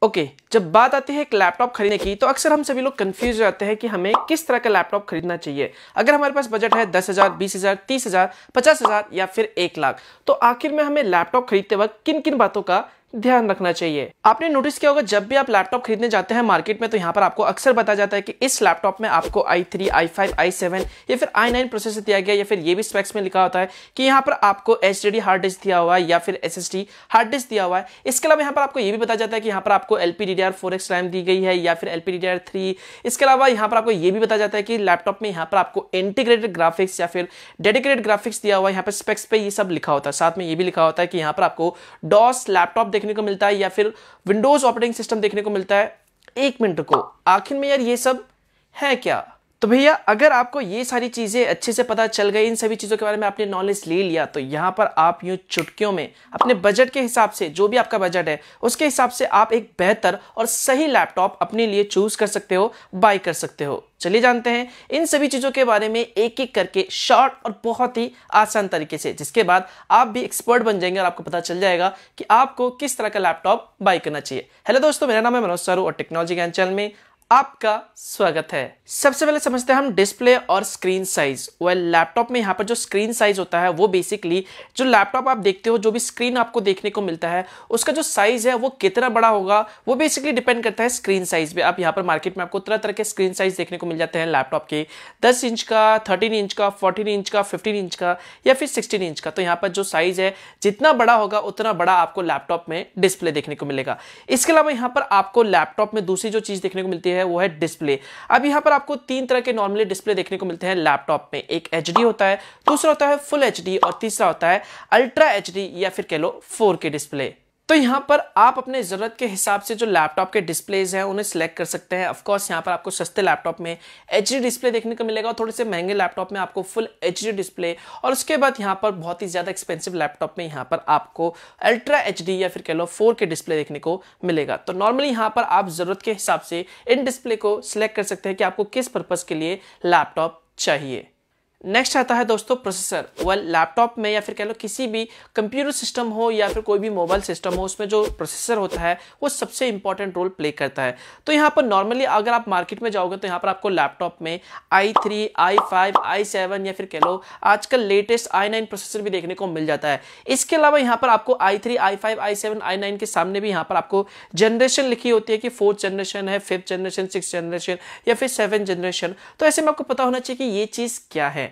Ok, जब बात आती है एक लैपटॉप खरीदने की तो अक्सर हम सभी लोग कंफ्यूज हो जाते हैं कि हमें किस तरह का लैपटॉप खरीदना चाहिए अगर हमारे पास बजट है दस हज़ार बीस हज़ार तीस हज़ार पचास हज़ार या फिर एक लाख तो आखिर में हमें लैपटॉप खरीदते वक्त किन किन बातों का ध्यान रखना चाहिए आपने नोटिस किया होगा जब भी आप लैपटॉप खरीदने जाते हैं मार्केट में तो यहाँ पर आपको अक्सर बताया जाता है कि इस लैपटॉप में आपको i3, i5, i7 या फिर i9 प्रोसेसर दिया गया या फिर ये भी स्पेक्स में लिखा होता है कि यहाँ पर आपको एच डी हार्ड डिस्क दिया हुआ है या फिर एस हार्ड डिस्क दिया हुआ है इसके अलावा यहाँ पर आपको ये भी बताया जाता है कि यहाँ पर आपको L D four X RAM दी गई है या फिर एल पी इसके अलावा यहाँ पर आपको ये भी बताया जाता है कि लैपटॉप में यहाँ पर आपको इंटीग्रेटेड ग्राफिक्स या फिर डेडिकेटेड ग्राफिक्स दिया हुआ है यहाँ पर स्पेक्स पे ये सब लिखा होता है साथ में ये भी लिखा होता है कि यहाँ पर आपको डॉस लैपटॉप देखने को मिलता है या फिर विंडोज ऑपरेटिंग सिस्टम देखने को मिलता है एक मिनट को आखिर में यार ये सब है क्या तो भैया अगर आपको ये सारी चीज़ें अच्छे से पता चल गई इन सभी चीज़ों के बारे में आपने नॉलेज ले लिया तो यहाँ पर आप यूँ चुटकियों में अपने बजट के हिसाब से जो भी आपका बजट है उसके हिसाब से आप एक बेहतर और सही लैपटॉप अपने लिए चूज़ कर सकते हो बाय कर सकते हो चलिए जानते हैं इन सभी चीज़ों के बारे में एक एक करके शॉर्ट और बहुत ही आसान तरीके से जिसके बाद आप भी एक्सपर्ट बन जाएंगे और आपको पता चल जाएगा कि आपको किस तरह का लैपटॉप बाय करना चाहिए हेलो दोस्तों मेरा नाम है मनोज सारू और टेक्नोलॉजी ज्ञान चैनल में आपका स्वागत है सबसे पहले समझते हैं हम डिस्प्ले और स्क्रीन साइज वेल लैपटॉप में यहाँ पर जो स्क्रीन साइज होता है वो बेसिकली जो लैपटॉप आप देखते हो जो भी स्क्रीन आपको देखने को मिलता है उसका जो साइज है वो कितना बड़ा होगा वो बेसिकली डिपेंड करता है स्क्रीन साइज पे आप यहाँ पर मार्केट में आपको तरह तरह के स्क्रीन साइज देखने को मिल जाते हैं लैपटॉप के दस इंच का थर्टीन इंच का फोर्टीन इंच का फिफ्टीन इंच का या फिर सिक्सटीन इंच का तो यहाँ पर जो साइज है जितना बड़ा होगा उतना बड़ा आपको लैपटॉप में डिस्प्ले देखने को मिलेगा इसके अलावा यहाँ पर आपको लैपटॉप में दूसरी जो चीज देखने को मिलती है है वो है डिस्प्ले अब यहाँ पर आपको तीन तरह के नॉर्मली डिस्प्ले देखने को मिलते हैं लैपटॉप में एक एच होता है दूसरा होता है फुल एच और तीसरा होता है अल्ट्रा एच या फिर कह लो फोर डिस्प्ले तो यहाँ पर आप अपने ज़रूरत के हिसाब से जो लैपटॉप के डिस्प्लेज हैं उन्हें सिलेक्ट कर सकते हैं ऑफकोर्स यहाँ पर आपको सस्ते लैपटॉप में एच डिस्प्ले देखने को मिलेगा और थोड़े से महंगे लैपटॉप में आपको फुल एच डिस्प्ले और उसके बाद यहाँ पर बहुत ही ज़्यादा एक्सपेंसिव लैपटॉप में यहाँ पर आपको अल्ट्रा एच या फिर कह लो फोर के डिस्प्ले देखने को मिलेगा तो नॉर्मली यहाँ पर आप ज़रूरत के हिसाब से इन डिस्प्ले को सिलेक्ट कर सकते हैं कि आपको किस पर्पज़ के लिए लैपटॉप चाहिए नेक्स्ट आता है दोस्तों प्रोसेसर वेल लैपटॉप में या फिर कह लो किसी भी कंप्यूटर सिस्टम हो या फिर कोई भी मोबाइल सिस्टम हो उसमें जो प्रोसेसर होता है वो सबसे इंपॉर्टेंट रोल प्ले करता है तो यहाँ पर नॉर्मली अगर आप मार्केट में जाओगे तो यहाँ पर आपको लैपटॉप में i three i five i seven या फिर कह लो आजकल लेटेस्ट आई नाइन प्रोसेसर भी देखने को मिल जाता है इसके अलावा यहाँ पर आपको i three i five i seven i nine के सामने भी यहाँ पर आपको जनरेशन लिखी होती है कि फोर्थ जनरेशन है फिफ्थ जनरेशन सिक्स जनरेशन या फिर सेवन जनरेशन तो ऐसे में आपको पता होना चाहिए कि ये चीज़ क्या है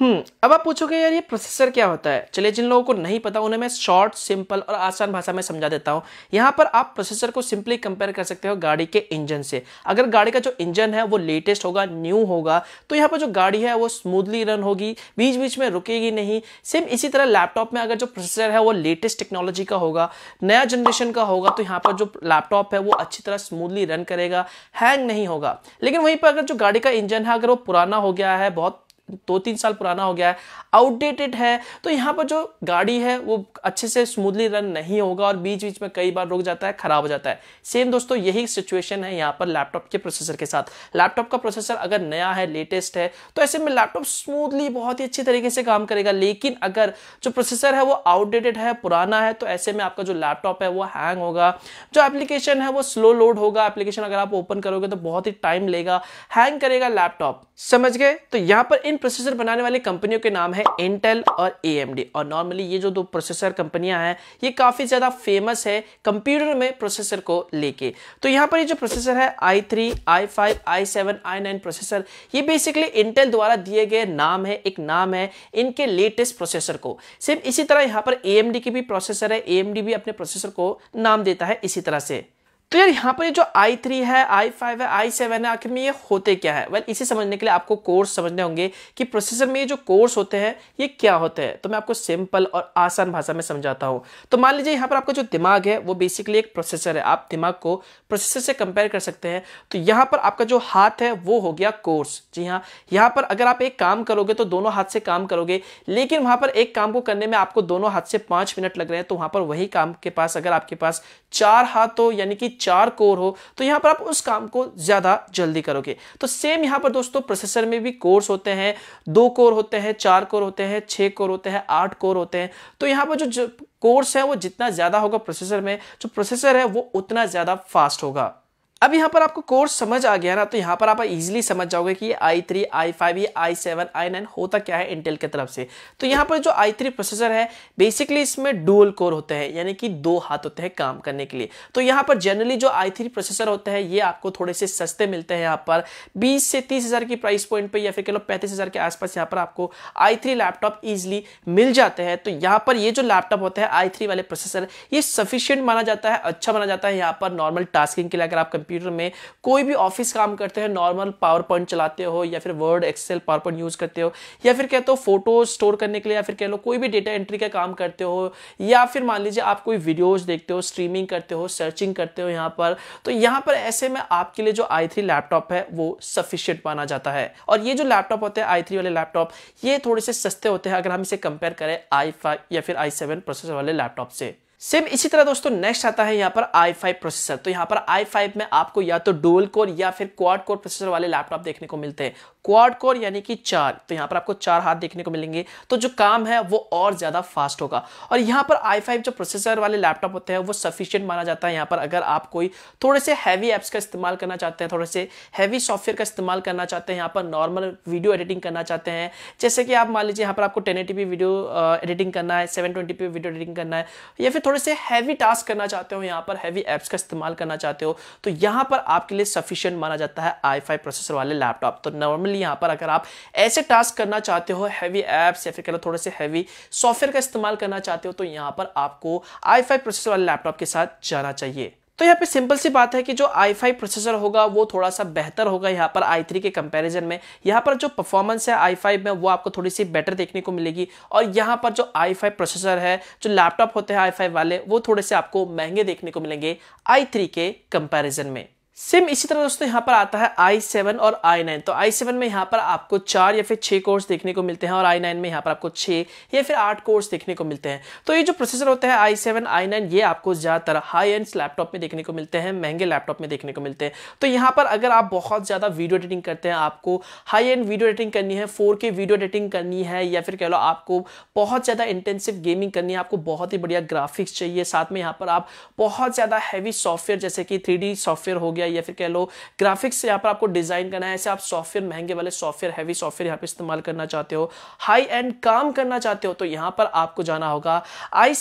हम्म अब आप पूछोगे यार ये प्रोसेसर क्या होता है चलिए जिन लोगों को नहीं पता उन्हें मैं शॉर्ट सिंपल और आसान भाषा में समझा देता हूँ यहाँ पर आप प्रोसेसर को सिंपली कंपेयर कर सकते हो गाड़ी के इंजन से अगर गाड़ी का जो इंजन है वो लेटेस्ट होगा न्यू होगा तो यहाँ पर जो गाड़ी है वो स्मूथली रन होगी बीच बीच में रुकेगी नहीं सेम इसी तरह लैपटॉप में अगर जो प्रोसेसर है वो लेटेस्ट टेक्नोलॉजी का होगा नया जनरेशन का होगा तो यहाँ पर जो लैपटॉप है वो अच्छी तरह स्मूथली रन करेगा हैंग नहीं होगा लेकिन वहीं पर अगर जो गाड़ी का इंजन है अगर वो पुराना हो गया है बहुत दो तीन साल पुराना हो गया है आउटडेटेड है तो यहाँ पर जो गाड़ी है वो अच्छे से स्मूथली रन नहीं होगा और बीच बीच में कई बार रुक जाता है खराब हो जाता है सेम दोस्तों यही सिचुएशन है यहाँ पर लैपटॉप के प्रोसेसर के साथ लैपटॉप का प्रोसेसर अगर नया है लेटेस्ट है तो ऐसे में लैपटॉप स्मूथली बहुत ही अच्छे तरीके से काम करेगा लेकिन अगर जो प्रोसेसर है वो आउटडेटेड है पुराना है तो ऐसे में आपका जो लैपटॉप है वो हैंग होगा जो एप्लीकेशन है वो स्लो लोड होगा एप्लीकेशन अगर आप ओपन करोगे तो बहुत ही टाइम लेगा हैंग करेगा लैपटॉप समझ गए तो यहाँ पर इन प्रोसेसर बनाने वाली कंपनियों के नाम है इंटेल और ए और नॉर्मली ये जो दो प्रोसेसर कंपनियां हैं ये काफ़ी ज़्यादा फेमस है कंप्यूटर में प्रोसेसर को लेके तो यहां पर ये जो प्रोसेसर है i three i five i seven i nine processor ये बेसिकली इंटेल द्वारा दिए गए नाम है एक नाम है इनके लेटेस्ट प्रोसेसर को सिर्फ इसी तरह यहां पर ए की भी प्रोसेसर है ए भी अपने प्रोसेसर को नाम देता है इसी तरह से तो यार यहाँ पर ये जो आई थ्री है आई फाइव है आई सेवन है आखिर में ये होते क्या है वेल इसे समझने के लिए आपको कोर्स समझने होंगे कि प्रोसेसर में ये जो कोर्स होते हैं ये क्या होते हैं तो मैं आपको सिंपल और आसान भाषा में समझाता हूँ तो मान लीजिए यहाँ पर आपका जो दिमाग है वो बेसिकली एक प्रोसेसर है आप दिमाग को प्रोसेसर से कंपेयर कर सकते हैं तो यहाँ पर आपका जो हाथ है वो हो गया कोर्स जी हाँ यहाँ पर अगर आप एक काम करोगे तो दोनों हाथ से काम करोगे लेकिन वहाँ पर एक काम को करने में आपको दोनों हाथ से पाँच मिनट लग रहे हैं तो वहाँ पर वही काम के पास अगर आपके पास चार हाथ हो यानी कि चार कोर हो तो यहां पर आप उस काम को ज़्यादा जल्दी करोगे तो सेम यहां पर दोस्तों प्रोसेसर में भी कोर्स होते हैं दो कोर होते हैं चार कोर होते हैं छह कोर होते हैं आठ कोर होते हैं तो यहां पर जो कोर्स है वो जितना ज़्यादा होगा प्रोसेसर में जो प्रोसेसर है वो उतना ज़्यादा फास्ट होगा अब यहाँ पर आपको कोर्स समझ आ गया ना तो यहाँ पर आप इजीली समझ जाओगे कि ये i three i five i seven i nine होता क्या है इंटेल की तरफ से तो यहाँ पर जो आई थ्री प्रोसेसर है बेसिकली इसमें डुअल कोर होते हैं यानी कि दो हाथ होते हैं काम करने के लिए तो यहाँ पर जनरली जो आई थ्री प्रोसेसर होते हैं ये आपको थोड़े से सस्ते मिलते हैं यहाँ पर बीस से तीस हज़ार की प्राइस पॉइंट पर या फिर कह लो पैंतीस हज़ार के आसपास यहाँ पर आपको आई थ्री लैपटॉप ईजिली मिल जाते हैं तो यहाँ पर ये जो लैपटॉप होता है आई थ्री वाले प्रोसेसर ये सफिशियंट माना जाता है अच्छा माना जाता है यहाँ पर नॉर्मल टास्किंग के लिए अगर आप कंप्यूटर में कोई भी ऑफिस काम करते हैं नॉर्मल पावर पॉइंट चलाते हो या फिर Word Excel PowerPoint use करते हो या फिर कहते हो फोटो स्टोर करने के लिए या फिर कह लो कोई भी डेटा एंट्री का काम करते हो या फिर मान लीजिए आप कोई वीडियोज़ देखते हो स्ट्रीमिंग करते हो सर्चिंग करते हो यहाँ पर तो यहाँ पर ऐसे में आपके लिए जो आई लैपटॉप है वो सफिशियंट माना जाता है और ये जो लैपटॉप होते हैं आई वाले लैपटॉप ये थोड़े से सस्ते होते हैं अगर हम इसे कंपेयर करें आई या फिर आई प्रोसेसर वाले लैपटॉप से सेम इसी तरह दोस्तों नेक्स्ट आता है यहाँ पर i5 प्रोसेसर तो यहाँ पर i5 में आपको या तो डुअल कोर या फिर क्वाड कोर प्रोसेसर वाले लैपटॉप देखने को मिलते हैं क्वाड कोर यानी कि चार तो यहां पर आपको चार हाथ देखने को मिलेंगे तो जो काम है वो और ज़्यादा फास्ट होगा और यहां पर आई फाइव जो प्रोसेसर वाले लैपटॉप होते हैं वो सफिशियंट माना जाता है यहां पर अगर आप कोई थोड़े से हैवी एप्स का इस्तेमाल करना चाहते हैं थोड़े से हैवी सॉफ्टवेयर का इस्तेमाल करना चाहते हैं यहां पर नॉर्मल वीडियो एडिटिंग करना चाहते हैं जैसे कि आप मान लीजिए यहां पर आपको टेन वीडियो एडिटिंग करना है सेवन वीडियो एडिटिंग करना है या फिर थोड़े से हैवी टास्क करना चाहते हो यहां पर हैवी ऐप्स का इस्तेमाल करना चाहते हो तो यहां पर आपके लिए सफिशियंट माना जाता है आई प्रोसेसर वाले लैपटॉप तो नॉर्मल नॉर्मली यहाँ पर अगर आप ऐसे टास्क करना चाहते हो हैवी एप्स या फिर कह लो थोड़े से हैवी सॉफ्टवेयर का इस्तेमाल करना चाहते हो तो यहाँ पर आपको आई फाइव प्रोसेसर वाले लैपटॉप के साथ जाना चाहिए तो यहाँ पे सिंपल सी बात है कि जो i5 प्रोसेसर होगा वो थोड़ा सा बेहतर होगा यहाँ पर i3 के कंपैरिजन में यहाँ पर जो परफॉर्मेंस है i5 में वो आपको थोड़ी सी बेटर देखने को मिलेगी और यहाँ पर जो i5 प्रोसेसर है जो लैपटॉप होते हैं i5 वाले वो थोड़े से आपको महंगे देखने को मिलेंगे i3 के कंपैरिजन में सेम इसी तरह दोस्तों यहाँ पर आता है आई सेवन और आई नाइन तो आई सेवन में यहाँ पर आपको चार या फिर छह कोर्स देखने को मिलते हैं और आई नाइन में यहाँ पर आपको छह या फिर आठ कोर्स देखने को मिलते हैं तो ये जो प्रोसेसर होते हैं आई सेवन आई नाइन ये आपको ज़्यादातर हाई एंड लैपटॉप में देखने को मिलते हैं महंगे लैपटॉप में देखने को मिलते हैं तो यहाँ पर अगर आप बहुत ज़्यादा वीडियो एडिटिंग करते हैं आपको हाई एंड वीडियो एडिटिंग करनी है फोर वीडियो एडिटिंग करनी है या फिर कह लो आपको बहुत ज़्यादा इंटेंसिव गेमिंग करनी है आपको बहुत ही बढ़िया ग्राफिक्स चाहिए साथ में यहाँ पर आप बहुत ज़्यादा हैवी सॉफ्टवेयर जैसे कि थ्री सॉफ्टवेयर हो गया है या फिर कह लो ग्राफिक्स यहाँ पर आपको डिज़ाइन करना है ऐसे आप सॉफ्टवेयर महंगे वाले सॉफ्टवेयर हैवी सॉफ्टवेयर यहाँ पर इस्तेमाल करना चाहते हो हाई एंड काम करना चाहते हो तो यहाँ पर आपको जाना होगा आई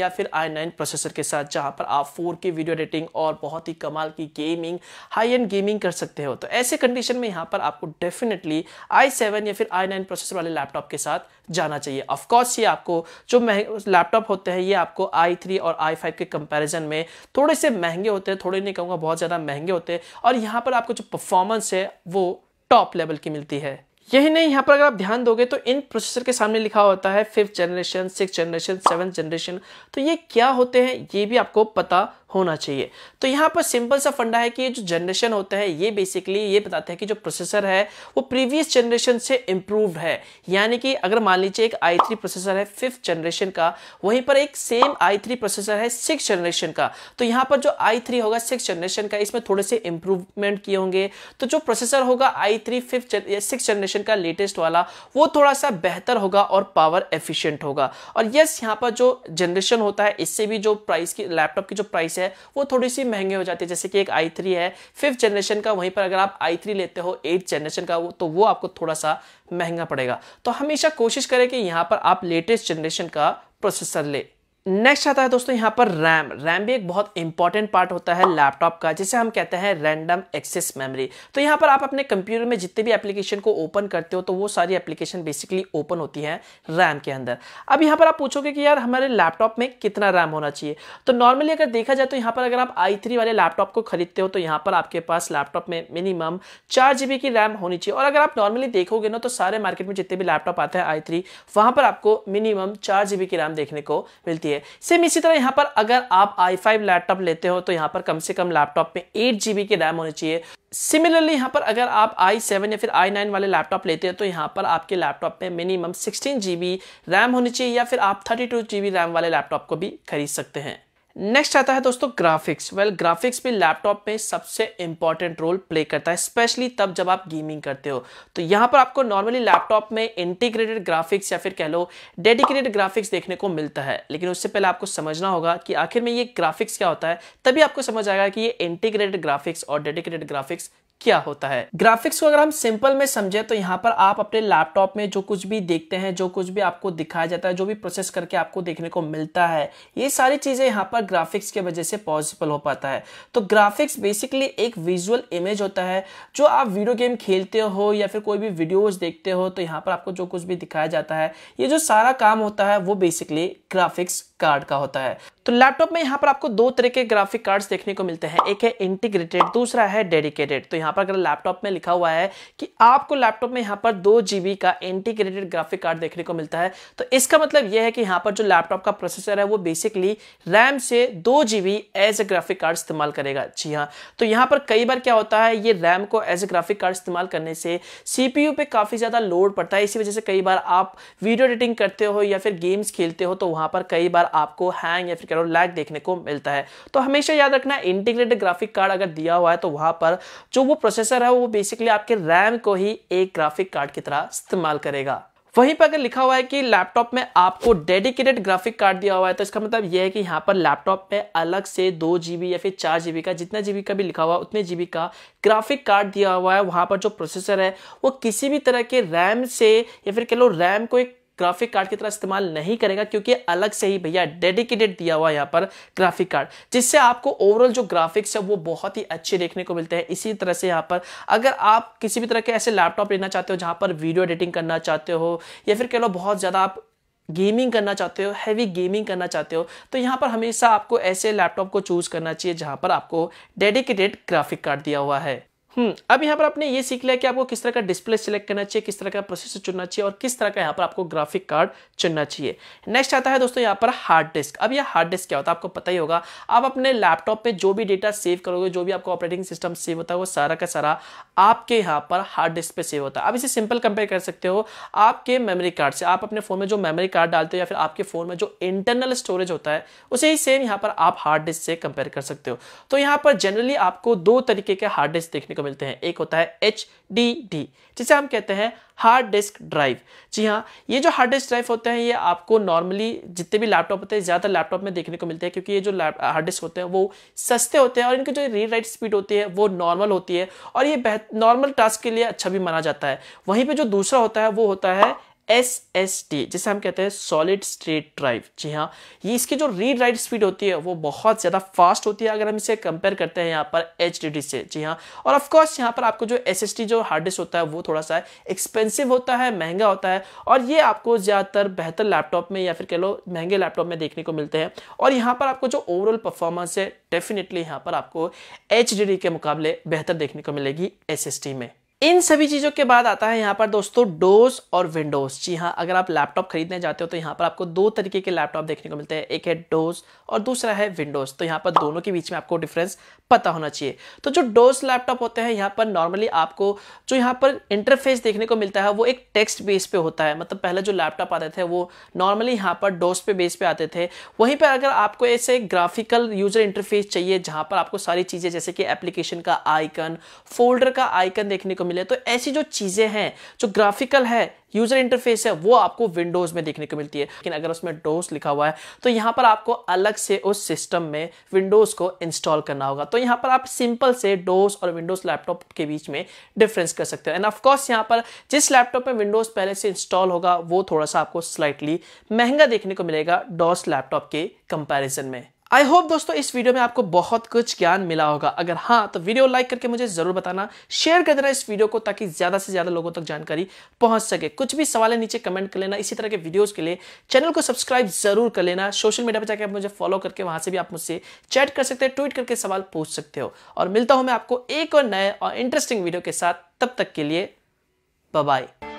या फिर आई प्रोसेसर के साथ जहाँ पर आप फोर वीडियो एडिटिंग और बहुत ही कमाल की गेमिंग हाई एंड गेमिंग कर सकते हो तो ऐसे कंडीशन में यहाँ पर आपको डेफिनेटली आई या फिर आई प्रोसेसर वाले लैपटॉप के साथ जाना चाहिए ऑफ कोर्स ये आपको जो लैपटॉप होते हैं ये आपको i3 और i5 के कंपैरिजन में थोड़े से महंगे होते हैं थोड़े नहीं कहूंगा बहुत ज़्यादा महंगे महंगे होते हैं और यहाँ पर आपको जो परफॉर्मेंस है वो टॉप लेवल की मिलती है यही नहीं यहाँ पर अगर आप ध्यान दोगे तो इन प्रोसेसर के सामने लिखा होता है fifth generation six generation seven generation तो ये क्या होते हैं ये भी आपको पता होना चाहिए तो यहाँ पर सिंपल सा फंडा है कि ये जो जनरेशन होता है ये बेसिकली ये बताते हैं कि जो प्रोसेसर है वो प्रीवियस जनरेशन से इम्प्रूव है यानी कि अगर मान लीजिए एक आई थ्री प्रोसेसर है फिफ्थ जनरेशन का वहीं पर एक सेम आई थ्री प्रोसेसर है सिक्स जनरेशन का तो यहाँ पर जो आई थ्री होगा सिक्स जनरेशन का इसमें थोड़े से इम्प्रूवमेंट किए होंगे तो जो प्रोसेसर होगा i three fifth six generation generation का लेटेस्ट वाला वो थोड़ा सा बेहतर होगा और पावर एफिशिएंट होगा और यस यहाँ पर जो जनरेशन होता है इससे भी जो प्राइस की लैपटॉप की जो प्राइस है वो थोड़ी सी महंगी हो जाती है जैसे कि एक आई थ्री है फिफ्थ जनरेशन का वहीं पर अगर आप आई थ्री लेते हो एट जनरेशन का तो वो आपको थोड़ा सा महंगा पड़ेगा तो हमेशा कोशिश करें कि यहाँ पर आप लेटेस्ट जनरेशन का प्रोसेसर लें नेक्स्ट आता है दोस्तों यहाँ पर रैम रैम भी एक बहुत इंपॉर्टेंट पार्ट होता है लैपटॉप का जिसे हम कहते हैं रैंडम एक्सेस मेमोरी तो यहाँ पर आप अपने कंप्यूटर में जितने भी एप्लीकेशन को ओपन करते हो तो वो सारी एप्लीकेशन बेसिकली ओपन होती है रैम के अंदर अब यहाँ पर आप पूछोगे कि यार हमारे लैपटॉप में कितना रैम होना चाहिए तो नॉर्मली अगर देखा जाए तो यहाँ पर अगर आप आई वाले लैपटॉप को खरीदते हो तो यहाँ पर आपके पास लैपटॉप में मिनिमम चार की रैम होनी चाहिए और अगर आप नॉर्मली देखोगे ना तो सारे मार्केट में जितने भी लैपटॉप आते हैं आई थ्री वहाँ पर आपको मिनिमम चार की रैम देखने को मिलती है है सेम इसी तरह यहाँ पर अगर आप i5 फाइव लैपटॉप लेते हो तो यहाँ पर कम से कम लैपटॉप में एट जीबी की रैम होनी चाहिए सिमिलरली यहाँ पर अगर आप i7 या फिर i9 वाले लैपटॉप लेते हैं तो यहाँ पर आपके लैपटॉप में मिनिमम सिक्सटीन जी रैम होनी चाहिए या फिर आप थर्टी टू जी रैम वाले लैपटॉप को भी खरीद सकते हैं नेक्स्ट आता है दोस्तों ग्राफिक्स वेल ग्राफिक्स भी लैपटॉप में सबसे इंपॉर्टेंट रोल प्ले करता है स्पेशली तब जब आप गेमिंग करते हो तो यहां पर आपको नॉर्मली लैपटॉप में इंटीग्रेटेड ग्राफिक्स या फिर कह लो डेडिकेटेड ग्राफिक्स देखने को मिलता है लेकिन उससे पहले आपको समझना होगा कि आखिर में ये ग्राफिक्स क्या होता है तभी आपको समझ आएगा कि ये इंटीग्रेटेड ग्राफिक्स और डेडिकेटेड ग्राफिक्स क्या होता है ग्राफिक्स को अगर हम सिंपल में समझे तो यहाँ पर आप अपने लैपटॉप में जो कुछ भी देखते हैं जो कुछ भी आपको दिखाया जाता है जो भी प्रोसेस करके आपको देखने को मिलता है ये सारी चीजें यहाँ पर ग्राफिक्स के वजह से पॉसिबल हो पाता है तो ग्राफिक्स बेसिकली एक विजुअल इमेज होता है जो आप वीडियो गेम खेलते हो या फिर कोई भी वीडियोज देखते हो तो यहाँ पर आपको जो कुछ भी दिखाया जाता है ये जो सारा काम होता है वो बेसिकली ग्राफिक्स कार्ड का होता है तो लैपटॉप में यहाँ पर आपको दो तरह के ग्राफिक कार्ड देखने को मिलते हैं एक है इंटीग्रेटेड दूसरा है डेडिकेटेड तो यहाँ पर अगर लैपटॉप में लिखा हुआ है कि आपको लैपटॉप में यहाँ पर दो जी का इंटीग्रेटेड ग्राफिक कार्ड देखने को मिलता है तो इसका मतलब यह है कि यहाँ पर जो लैपटॉप का प्रोसेसर है वो बेसिकली रैम से दो G as a graphic card इस्तेमाल करेगा जी हाँ तो यहाँ पर कई बार क्या होता है ये रैम को एज ए ग्राफिक कार्ड इस्तेमाल करने से सीपीयू पे काफ़ी ज़्यादा लोड पड़ता है इसी वजह से कई बार आप वीडियो एडिटिंग करते हो या फिर गेम्स खेलते हो तो वहाँ पर कई बार आपको हैंग या फिर कह लैग देखने को मिलता है तो हमेशा याद रखना इंटीग्रेटेड ग्राफिक कार्ड अगर दिया हुआ है तो वहाँ पर जो वो वो प्रोसेसर है वो बेसिकली आपके रैम को ही एक ग्राफिक कार्ड की तरह इस्तेमाल करेगा वहीं पर अगर लिखा हुआ है कि लैपटॉप में आपको डेडिकेटेड ग्राफिक कार्ड दिया हुआ है तो इसका मतलब यह है कि यहाँ पर लैपटॉप में अलग से दो जीबी या फिर चार जीबी का जितना जीबी का भी लिखा हुआ है उतने जीबी का ग्राफिक कार्ड दिया हुआ है वहाँ पर जो प्रोसेसर है वो किसी भी तरह के रैम से या फिर कह लो रैम को एक ग्राफिक कार्ड की तरह इस्तेमाल नहीं करेगा क्योंकि अलग से ही भैया डेडिकेटेड दिया हुआ यहाँ पर ग्राफिक कार्ड जिससे आपको ओवरऑल जो ग्राफिक्स है वो बहुत ही अच्छे देखने को मिलते हैं इसी तरह से यहाँ पर अगर आप किसी भी तरह के ऐसे लैपटॉप लेना चाहते हो जहाँ पर वीडियो एडिटिंग करना चाहते हो या फिर कह लो बहुत ज़्यादा आप गेमिंग करना चाहते हो हैवी गेमिंग करना चाहते हो तो यहाँ पर हमेशा आपको ऐसे लैपटॉप को चूज़ करना चाहिए जहाँ पर आपको डेडिकेटेड ग्राफिक कार्ड दिया हुआ है हम्म, अब यहाँ पर आपने ये सीख लिया कि आपको किस तरह का डिस्प्ले सिलेक्ट करना चाहिए किस तरह का प्रोसेसर चुनना चाहिए और किस तरह का यहाँ पर आपको ग्राफिक कार्ड चुनना चाहिए नेक्स्ट आता है दोस्तों यहाँ पर हार्ड डिस्क अब यह हार्ड डिस्क क्या होता है आपको पता ही होगा आप अपने लैपटॉप पे जो भी डेटा सेव करोगे जो भी आपको ऑपरेटिंग सिस्टम सेव होता है वो सारा का सारा आपके यहाँ पर हार्ड डिस्क पे सेव होता है आप इसे सिंपल कंपेयर कर सकते हो आपके मेमोरी कार्ड से आप अपने फोन में जो मेमोरी कार्ड डालते हो या फिर आपके फोन में जो इंटरनल स्टोरेज होता है उसे ही सेम यहाँ पर आप हार्ड डिस्क से कंपेयर कर सकते हो तो यहाँ पर जनरली आपको दो तरीके के हार्ड डिस्क देखने को मिलते हैं एक होता है एच डी डी जिसे हम कहते हैं हार्ड डिस्क ड्राइव जी हाँ ये जो हार्ड डिस्क ड्राइव होते हैं ये आपको नॉर्मली जितने भी लैपटॉप होते हैं ज़्यादा लैपटॉप में देखने को मिलते हैं क्योंकि ये जो हार्ड डिस्क uh, होते हैं वो सस्ते होते हैं और इनकी जो रीड राइट स्पीड होती है वो नॉर्मल होती है और ये नॉर्मल टास्क के लिए अच्छा भी माना जाता है वहीं पर जो दूसरा होता है वो होता है एस एस टी जिसे हम कहते हैं सॉलिड स्टेट ड्राइव जी हाँ ये इसकी जो रीड राइट स्पीड होती है वो बहुत ज़्यादा फास्ट होती है अगर हम इसे कंपेयर करते हैं यहाँ पर एच डी डी से जी हाँ और ऑफकोर्स यहाँ पर आपको जो एस एस टी जो हार्ड डिस्क होता है वो थोड़ा सा एक्सपेंसिव होता है महंगा होता है और ये आपको ज़्यादातर बेहतर लैपटॉप में या फिर कह लो महंगे लैपटॉप में देखने को मिलते हैं और यहाँ पर आपको जो ओवरऑल परफॉर्मेंस है डेफिनेटली यहाँ पर आपको एच डी डी के मुकाबले बेहतर देखने को मिलेगी एस एस टी में इन सभी चीज़ों के बाद आता है यहाँ पर दोस्तों डोज और विंडोज जी हाँ अगर आप लैपटॉप खरीदने जाते हो तो यहाँ पर आपको दो तरीके के लैपटॉप देखने को मिलते हैं एक है डोज और दूसरा है विंडोज तो यहाँ पर दोनों के बीच में आपको डिफरेंस पता होना चाहिए तो जो डोज लैपटॉप होते हैं यहाँ पर नॉर्मली आपको जो यहाँ पर इंटरफेस देखने को मिलता है वो एक टेक्स्ट बेस पे होता है मतलब पहले जो लैपटॉप आते थे वो नॉर्मली यहाँ पर डोज पे बेस पे आते थे वहीं पर अगर आपको ऐसे ग्राफिकल यूजर इंटरफेस चाहिए जहाँ पर आपको सारी चीज़ें जैसे कि एप्लीकेशन का आइकन फोल्डर का आइकन देखने को मिले तो ऐसी जो चीज़ें हैं जो ग्राफिकल है यूजर इंटरफेस है वो आपको विंडोज में देखने को मिलती है लेकिन अगर उसमें डोज लिखा हुआ है तो यहां पर आपको अलग से उस सिस्टम में विंडोज को इंस्टॉल करना होगा तो यहां पर आप सिंपल से डोज और विंडोज लैपटॉप के बीच में डिफरेंस कर सकते हो एंड ऑफकोर्स यहां पर जिस लैपटॉप में विंडोज पहले से इंस्टॉल होगा वो थोड़ा सा आपको स्लाइटली महंगा देखने को मिलेगा डॉस लैपटॉप के कंपेरिजन में आई होप दोस्तों इस वीडियो में आपको बहुत कुछ ज्ञान मिला होगा अगर हाँ तो वीडियो लाइक करके मुझे जरूर बताना शेयर कर देना इस वीडियो को ताकि ज्यादा से ज्यादा लोगों तक जानकारी पहुंच सके कुछ भी सवाल है नीचे कमेंट कर लेना इसी तरह के वीडियोज के लिए चैनल को सब्सक्राइब जरूर कर लेना सोशल मीडिया पर जाकर आप मुझे फॉलो करके वहां से भी आप मुझसे चैट कर सकते हैं ट्वीट करके सवाल पूछ सकते हो और मिलता हूं मैं आपको एक और नए और इंटरेस्टिंग वीडियो के साथ तब तक के लिए बाय